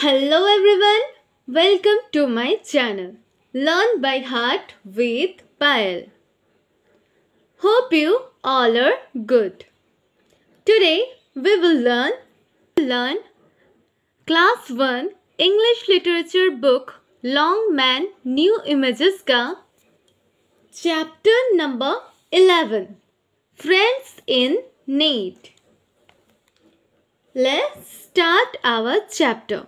Hello everyone, welcome to my channel Learn by Heart with Payal. Hope you all are good. Today we will learn learn Class 1 English Literature Book Long Man New Images ka Chapter number 11 Friends in Need Let's start our chapter.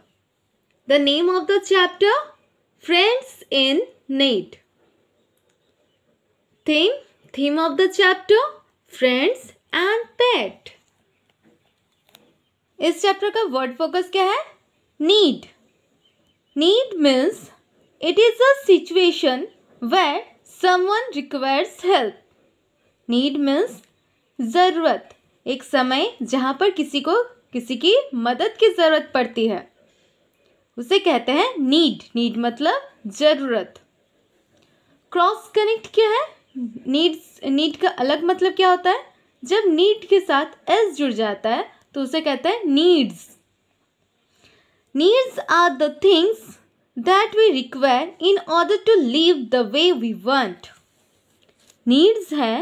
the name of the chapter Friends in Need. Theme Theme of the chapter Friends and Pet. इस chapter का word focus क्या है need need means it is a situation where someone requires help need means ज़रूरत एक समय जहाँ पर किसी को किसी की मदद की ज़रूरत पड़ती है उसे कहते हैं नीड नीड मतलब ज़रूरत क्रॉस कनेक्ट क्या है नीड्स नीड का अलग मतलब क्या होता है जब नीड के साथ एस जुड़ जाता है तो उसे कहते हैं needs needs are the things that we require in order to live the way we want needs है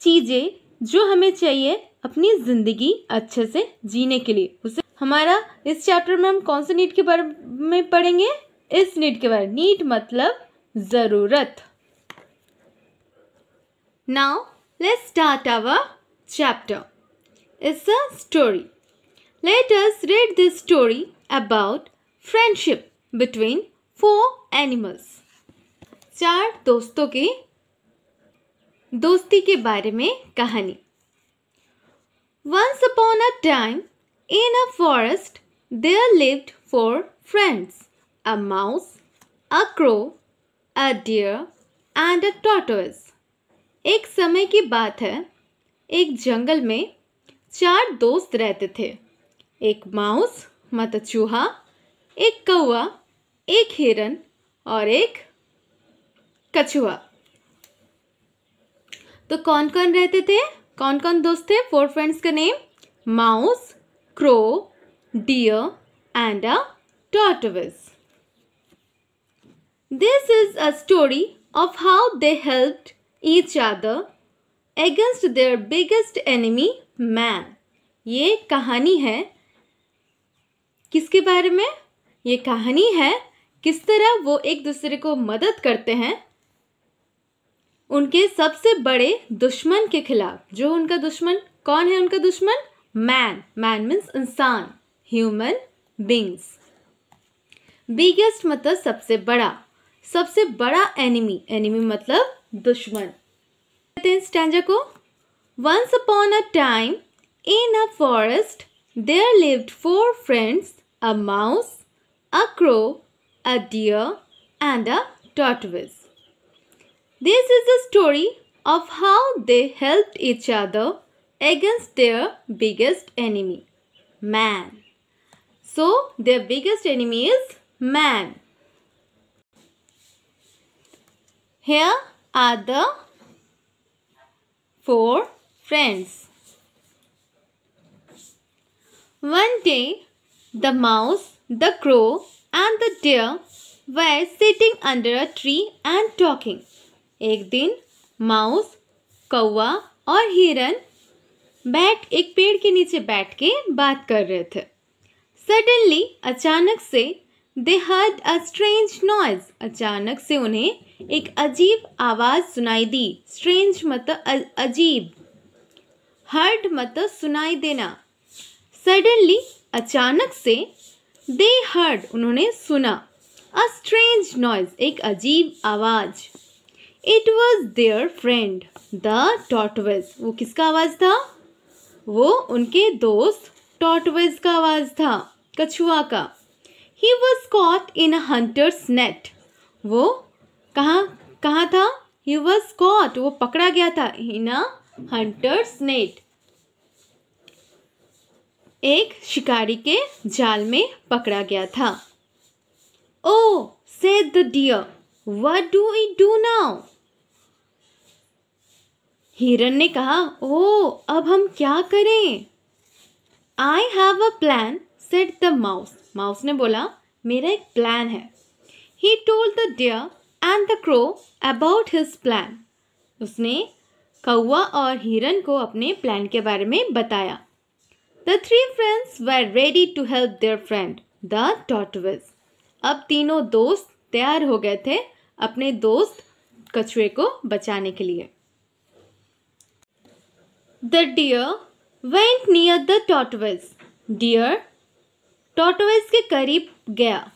चीज़ें जो हमें चाहिए अपनी ज़िंदगी अच्छे से जीने के लिए उसे हमारा इस चैप्टर में हम कौन से नीट के बारे में पढ़ेंगे इस नीट के बारे में नीट मतलब जरूरत now let's start our chapter it's a story let us read this story about friendship between four animals चार दोस्तों के दोस्ती के बारे में कहानी once upon a time In a forest, there lived four friends a mouse, a crow, a deer, and a tortoise. एक समय की बात है एक जंगल में चार दोस्त रहते थे एक माउस मत चूहा एक कौआ एक हिरन और एक कछुआ तो कौन कौन रहते थे कौन कौन दोस्त थे फोर फ्रेंड्स का name mouse crow, deer and a tortoise. This is a story of how they helped each other against their biggest enemy man. ये कहानी है किसके बारे में ये कहानी है किस तरह वो एक दूसरे को मदद करते हैं उनके सबसे बड़े दुश्मन के खिलाफ जो उनका दुश्मन कौन है उनका दुश्मन मैन मैन मीन्स इंसान ह्यूमन बींग्स बिगेस्ट मतलब सबसे बड़ा सबसे बड़ा एनिमी एनिमी मतलब दुश्मन कहते हैं स्टैंडर को once upon a time in a forest there lived four friends a mouse a crow a deer and a tortoise this is the story of how they helped each other against their biggest enemy, man. So, their biggest enemy is man. Here are the four friends. One day, the mouse, the crow and the deer were sitting under a tree and talking. एक दिन mouse, कौवा or हिरन बैठ एक पेड़ के नीचे बैठ के बात कर रहे थे सडनली अचानक से they heard a strange noise अचानक से उन्हें एक अजीब आवाज़ सुनाई दी स्ट्रेंज मतलब अजीब हर्ड मतलब सुनाई देना सडनली अचानक से दे हर्ड उन्होंने सुना अ स्ट्रेंज नॉइज एक अजीब आवाज़ it was their friend the tortoise वो किसका आवाज़ था वो उनके दोस्त टॉटवेज का आवाज़ था कछुआ का ही was caught in hunter's net वो कहाँ कहाँ था ही वॉज कॉट वो पकड़ा गया था इन अ हंटर्स नेट एक शिकारी के जाल में पकड़ा गया था oh said the deer what do we do now हिरन ने कहा ओ अब हम क्या करें I have a plan said the mouse mouse ने बोला मेरा एक प्लान है he told the deer and the crow about his plan उसने कौआ और हिरन को अपने प्लान के बारे में बताया the three friends were ready to help their friend the tortoise अब तीनों दोस्त तैयार हो गए थे अपने दोस्त कछुए को बचाने के लिए The deer went near the tortoise. Deer tortoise के करीब गया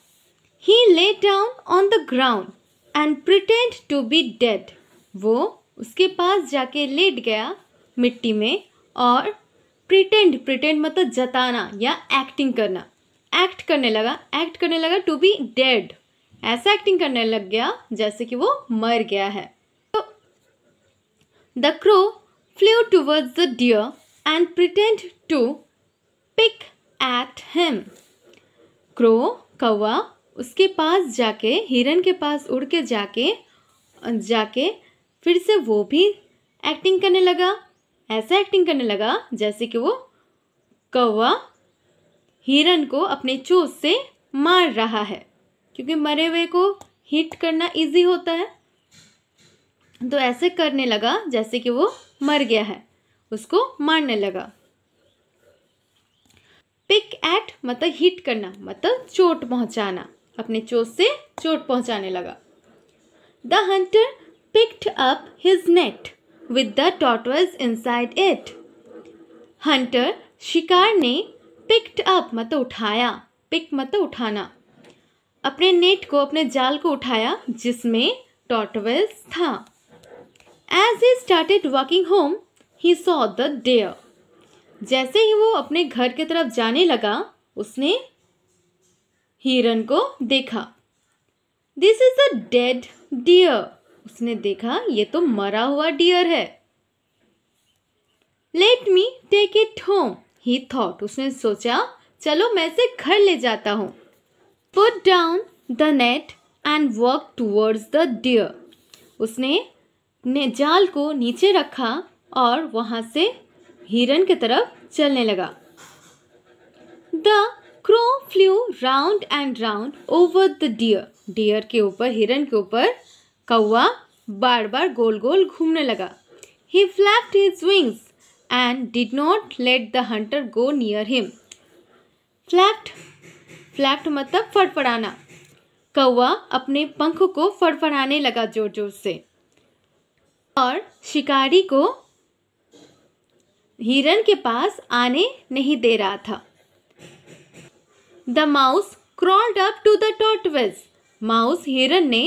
He lay down on the ground and pretend to be dead. वो उसके पास जाके लेट गया मिट्टी में और प्रिटेंड प्रिटेंड मतलब जताना या एक्टिंग करना एक्ट करने लगा एक्ट करने लगा टू बी डेड ऐसा एक्टिंग करने लग गया जैसे कि वो मर गया है तो the crow flew towards the deer and pretend to peck at him crow कौवा उसके पास जाके हिरन के पास उड़ के जाके जाके फिर से वो भी एक्टिंग करने लगा ऐसा एक्टिंग करने लगा जैसे कि वो कौवा हिरन को अपने चोस से मार रहा है क्योंकि मरे हुए को हिट करना इजी होता है तो ऐसे करने लगा जैसे कि वो मर गया है उसको मारने लगा पिक एट मतलब हिट करना मतलब चोट पहुंचाना अपने चोट से चोट पहुंचाने लगा the hunter picked up his net with the tortoise inside it hunter शिकार ने पिक्ड अप मतलब उठाया पिक मतलब उठाना अपने नेट को अपने जाल को उठाया जिसमें टॉटवेल्स था as he started walking home he saw the deer जैसे ही वो अपने घर की तरफ जाने लगा उसने हिरन को देखा this is a dead deer उसने देखा ये तो मरा हुआ डियर है let me take it home he thought उसने सोचा चलो मैं इसे घर ले जाता हूँ put down the net and वर्क टूवर्ड्स द डियर उसने ने जाल को नीचे रखा और वहां से हिरन की तरफ चलने लगा the crow flew round and round over the deer deer के ऊपर हिरन के ऊपर कौआ बार बार गोल गोल घूमने लगा he flapped his wings and did not let the hunter go near him flapped flapped मतलब फड़फड़ाना कौआ अपने पंख को फड़फड़ाने लगा जोर जोर से और शिकारी को हिरन के पास आने नहीं दे रहा था the mouse crawled up to the tortoise mouse हिरन ने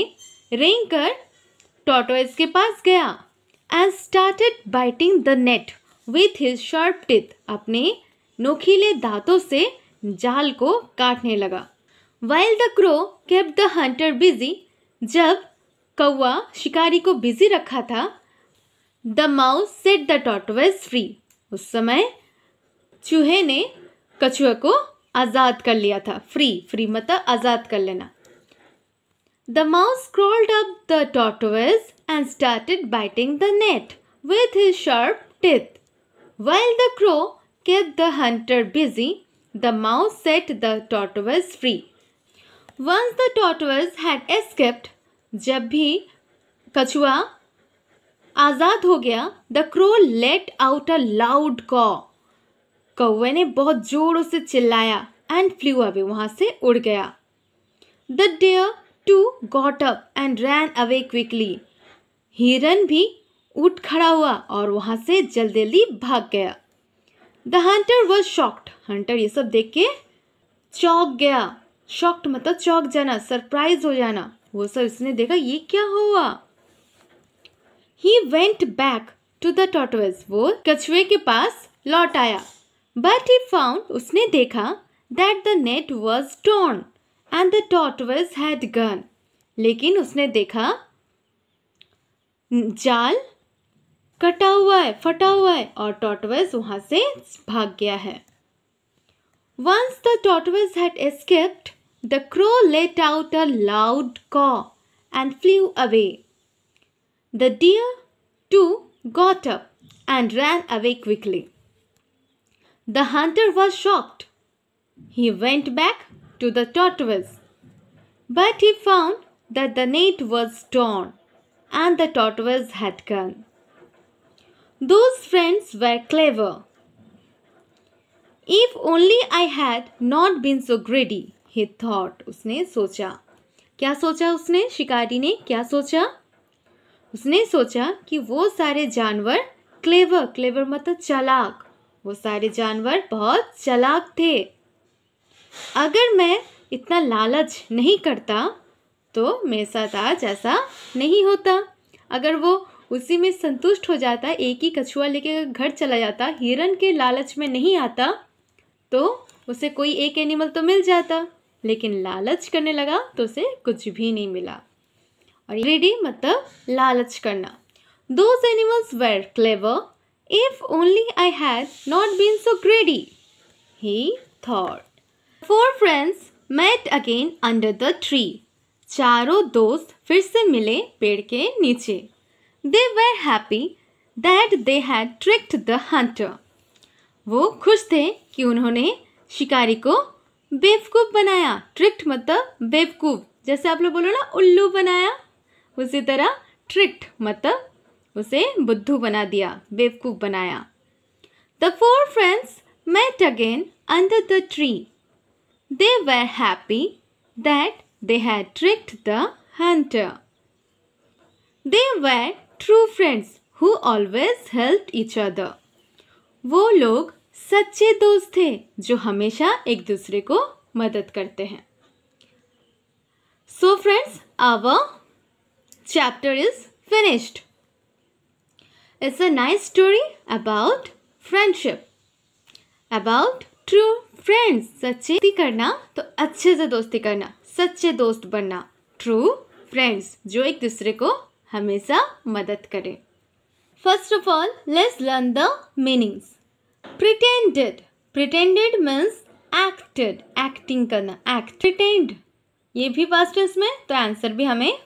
रेंग कर टॉटवेज के पास गया and started biting the net with his sharp teeth अपने नोखीले दांतों से जाल को काटने लगा while the crow kept the hunter busy जब कौआ शिकारी को बिजी रखा था the mouse set the tortoise free उस समय चूहे ने कछुआ को आज़ाद कर लिया था फ्री फ्री मतलब आज़ाद कर लेना the mouse crawled up the tortoise and started biting the net with his sharp teeth well the crow kept the hunter busy the mouse set the tortoise free once the tortoise had escaped जब भी कछुआ आज़ाद हो गया the crow let out a loud caw कौए ने बहुत जोरों से चिल्लाया एंड फ्लू अवे वहाँ से उड़ गया the deer too got up and ran away quickly हिरन भी उठ खड़ा हुआ और वहाँ से जल्दी जल्दी भाग गया the hunter was shocked hunter ये सब देख के चौक गया शॉक्ड मतलब चौक जाना सरप्राइज हो जाना वो सब इसने देखा ये क्या हुआ he went back to the tortoise वो कछुए के पास लौट आया बट ही फाउंड उसने देखा that the net was torn and the tortoise had gone लेकिन उसने देखा जाल कटा हुआ है फटा हुआ है और टॉटवेज वहां से भाग गया है once the tortoise had escaped The crow let out a loud caw and flew away. The deer, too, got up and ran away quickly. The hunter was shocked. He went back to the tortoise, but he found that the net was torn and the tortoise had gone. Those friends were clever. If only I had not been so greedy. He thought उसने सोचा क्या सोचा उसने शिकारी ने क्या सोचा उसने सोचा कि वो सारे जानवर क्लेवर क्लेवर मतलब चालाक वो सारे जानवर बहुत चालाक थे अगर मैं इतना लालच नहीं करता तो मेरे साथ आज ऐसा नहीं होता अगर वो उसी में संतुष्ट हो जाता एक ही कछुआ लेके घर चला जाता हिरन के लालच में नहीं आता तो उसे कोई एक एनिमल तो मिल जाता लेकिन लालच करने लगा तो उसे कुछ भी नहीं मिला और ग्रेडी मतलब लालच करना those animals were clever if only I had not been so greedy he thought four friends met again under the tree चारों दोस्त फिर से मिले पेड़ के नीचे they were happy that they had tricked the hunter वो खुश थे कि उन्होंने शिकारी को बेवकूफ़ बनाया ट्रिक्ट मतलब बेवकूफ़ जैसे आप लोग बोलो ना उल्लू बनाया उसी तरह ट्रिक्ट मतलब उसे बुद्धू बना दिया बेवकूफ़ बनाया the four friends met again under the tree they were happy that they had tricked the hunter they were true friends who always help each other वो लोग सच्चे दोस्त थे जो हमेशा एक दूसरे को मदद करते हैं so friends our chapter is finished it's a nice story about friendship about true friends सच्चे करना तो अच्छे से दोस्ती करना सच्चे दोस्त बनना ट्रू फ्रेंड्स जो एक दूसरे को हमेशा मदद करें first of all let's learn the meanings pretended pretended means acted acting करना एक्ट प्रिटेंड ये भी पास्ट टेंस में तो आंसर भी हमें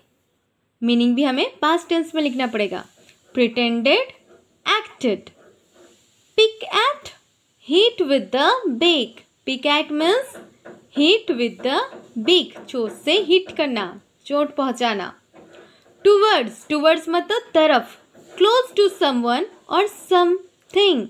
मीनिंग भी हमें पास्ट टेंस में लिखना पड़ेगा pretended acted peck at hit with the beak peck at means hit with the beak चोट से हिट करना चोट पहुंचाना टूवर्ड्स टूवर्ड्स मतलब तरफ क्लोज टू समवन और समथिंग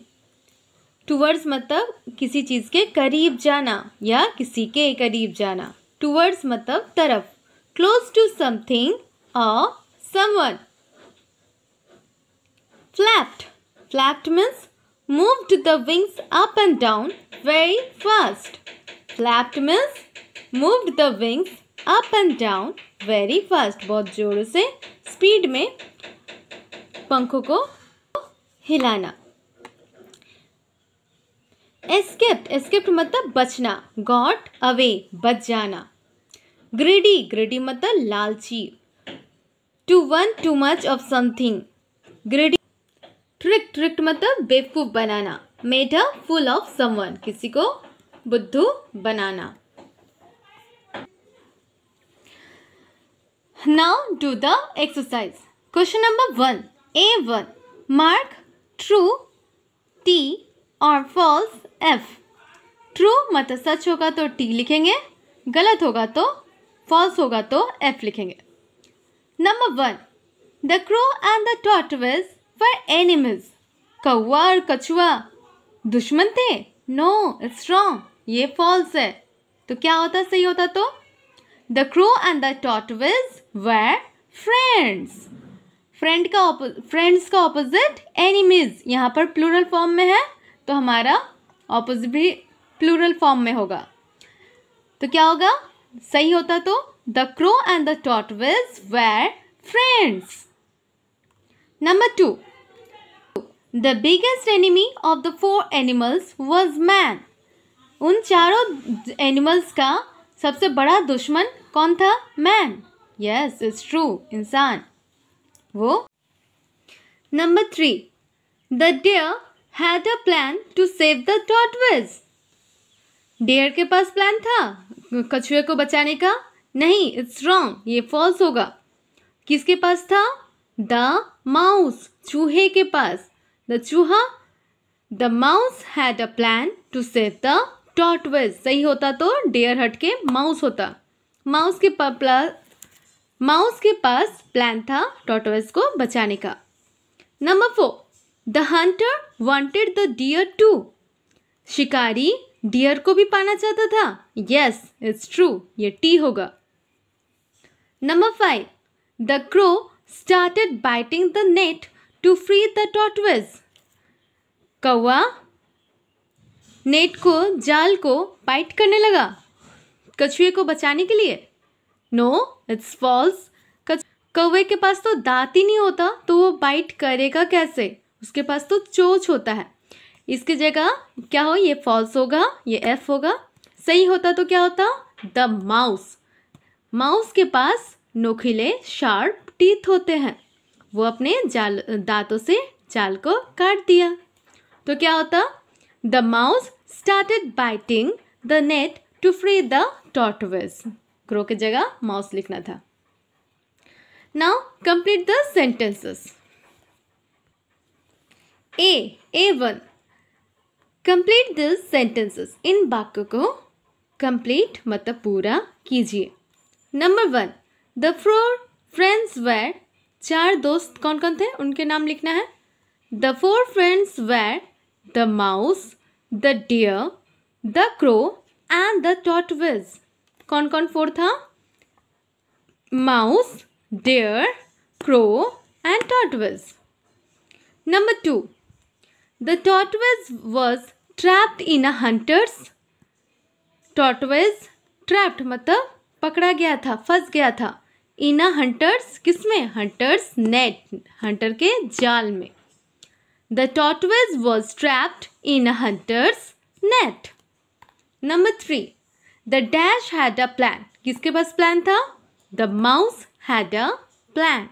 टूवर्ड्स मतलब किसी चीज़ के करीब जाना या किसी के करीब जाना टूवर्ड्स मतलब तरफ क्लोज टू समथिंग और someone flapped flapped means moved the wings up and down very fast flapped means moved the wings up and down very fast बहुत जोर से स्पीड में पंखों को हिलाना एस्केप्ट एस्केप्ट मतलब बचना गॉट अवे बच जाना ग्रेडी ग्रेडी मतलब लालची to want too much of something greedy trick trick मतलब बेवकूफ बनाना made a fool of someone किसी को बुद्धू बनाना now do the exercise question number one A one mark true T और फॉल्स एफ ट्रू मतलब सच होगा तो टी लिखेंगे गलत होगा तो फॉल्स होगा तो एफ लिखेंगे number one the crow and the tortoise four animals कौआ और कछुआ दुश्मन थे नो इट्स रॉन्ग ये फॉल्स है तो क्या होता सही होता तो the crow and the tortoise were friends friend का फ्रेंड्स का ऑपोजिट एनिमीज यहाँ पर प्लूरल फॉर्म में है तो हमारा ऑपोजिट भी प्लूरल फॉर्म में होगा तो क्या होगा सही होता तो द क्रो एंड द विज were friends number two the biggest enemy of the four animals was man उन चारों एनिमल्स का सबसे बड़ा दुश्मन कौन था मैन यस इट्स ट्रू इंसान वो number three the deer had a plan to save the tortoise deer के पास प्लान था कछुए को बचाने का नहीं इट्स रॉन्ग ये फॉल्स होगा किसके पास था द माउस चूहे के पास द चूहा the mouse had a plan to save the tortoise सही होता तो डेयर हट के माउस होता माउस के माउस के पास प्लान था टॉटवेज को बचाने का number four the hunter wanted the deer to शिकारी डियर को भी पाना चाहता था यस इट्स ट्रू ये टी होगा number five the crow started biting the net to free the tortoise कौआ नेट को जाल को बाइट करने लगा कछुए को बचाने के लिए नो इट्स फॉल्स कौए के पास तो दांत ही नहीं होता तो वो बाइट करेगा कैसे उसके पास तो चोच होता है इसकी जगह क्या हो ये फॉल्स होगा ये एफ होगा सही होता तो क्या होता द माउस माउस के पास नोखिले शार्प टीथ होते हैं वो अपने जाल दांतों से जाल को काट दिया तो क्या होता the mouse started biting the net to free the tortoise crow की जगह माउस लिखना था now complete the sentences A. One complete this sentences इन वाक्यों को कंप्लीट मतलब पूरा कीजिए number one the four friends were चार दोस्त कौन कौन थे उनके नाम लिखना है the four friends were the mouse the deer the crow and the tortoise कौन कौन फोर था mouse dear crow and tortoise number two The tortoise was trapped in a hunter's tortoise trapped मतलब पकड़ा गया था फंस गया था इन अ हंटर्स किसमें हंटर्स नेट हंटर के जाल में the tortoise was trapped in a hunter's net number three the dash had a plan किसके पास प्लान था the mouse had a plan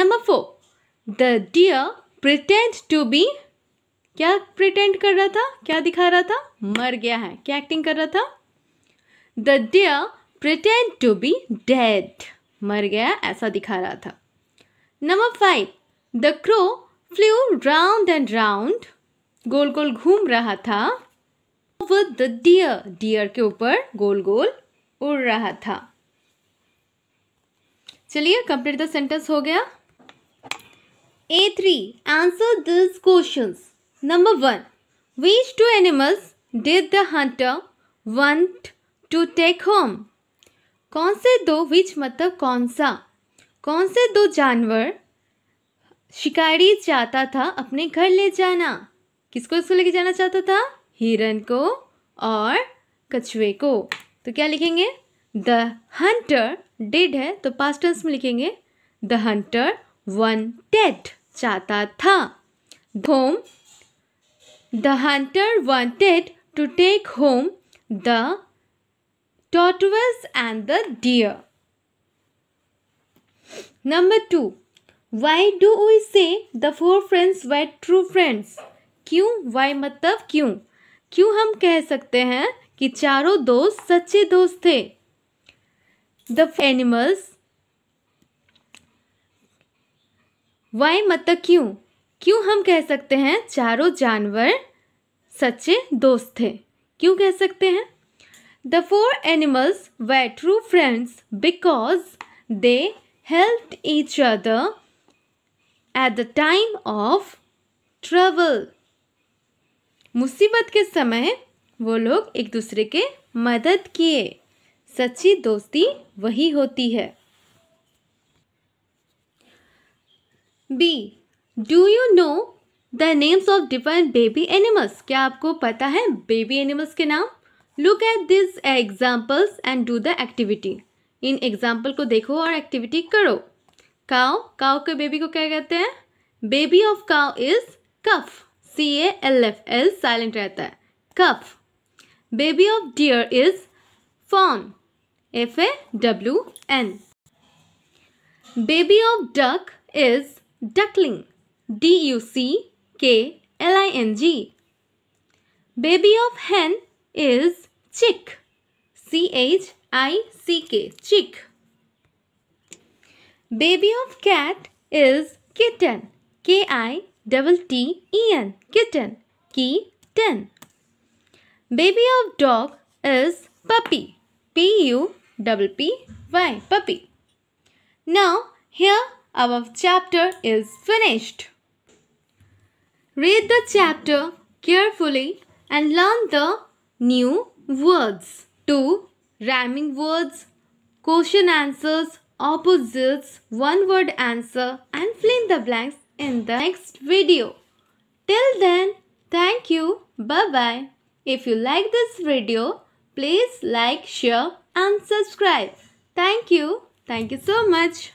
number four the deer pretend to be क्या pretend कर रहा था क्या दिखा रहा था मर गया है क्या एक्टिंग कर रहा था the deer pretend to be dead मर गया ऐसा दिखा रहा था number five the crow flew round and round गोल गोल घूम रहा था विद द डियर डियर के ऊपर गोल गोल उड़ रहा था चलिए कंप्लीट द सेंटेंस हो गया A three answer this questions Number 1. Which two animals did the hunter want to take home? कौन से दो विच मतलब कौन सा कौन से दो जानवर शिकारी चाहता था अपने घर ले जाना किसको इसको लेके जाना चाहता था हिरन को और कछुए को तो क्या लिखेंगे द हंटर डेड है तो पास्ट टेंस में लिखेंगे द हंटर वन टेड चाहता था धोम The hunter wanted to take home the tortoise and the deer. Number 2 why do we say the four friends were true friends? क्यों why मतलब क्यों क्यों हम कह सकते हैं कि चारों दोस्त सच्चे दोस्त थे द एनिमल्स वाई मतलब क्यों क्यों हम कह सकते हैं चारों जानवर सच्चे दोस्त थे क्यों कह सकते हैं the four animals were true friends because they help each other at the time of trouble मुसीबत के समय वो लोग एक दूसरे के मदद किए सच्ची दोस्ती वही होती है B do you know the names of different baby animals क्या आपको पता है बेबी एनिमल्स के नाम look at this examples and do the activity इन एग्जाम्पल को देखो और एक्टिविटी करो काव काओ के बेबी को क्या कहते हैं baby of cow is calf C A L F L silent रहता है calf baby of deer is fawn F A W N baby of duck is duckling D U C K L I N G. Baby of hen is chick. C H I C K. Chick. Baby of cat is kitten. K I Kitten. Kitten. Baby of dog is puppy. P U P P Y. Puppy. Now here our chapter is finished. Read the chapter carefully and learn the new words. 2. Rhyming words, question answers, opposites, one word answer and fill in the blanks in the next video. Till then, thank you. Bye-bye. If you like this video, please like, share and subscribe. Thank you. Thank you so much.